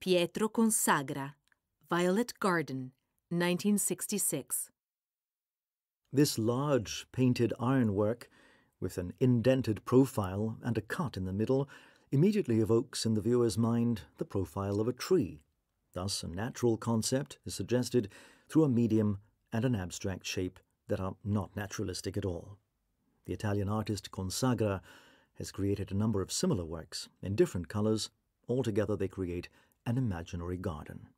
Pietro Consagra, Violet Garden, 1966. This large painted ironwork, with an indented profile and a cut in the middle, immediately evokes in the viewer's mind the profile of a tree. Thus, a natural concept is suggested through a medium and an abstract shape that are not naturalistic at all. The Italian artist Consagra has created a number of similar works in different colours. Altogether, they create an imaginary garden.